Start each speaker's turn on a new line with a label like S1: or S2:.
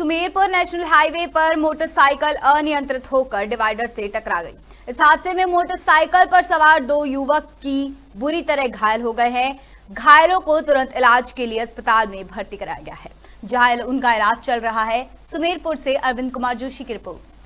S1: Sumerpur national highway पर motorcycle अनियंत्रित होकर डिवाइडर से टकरा गई इस हादसे में मोटरसाइकिल पर सवार दो युवक की बुरी तरह घायल हो गए हैं घायलों को तुरंत इलाज के लिए अस्पताल में भर्ती कराया गया है जहां उनका इलाज चल रहा है सुमेरपुर से अरविंद कुमार जोशी की रिपोर्ट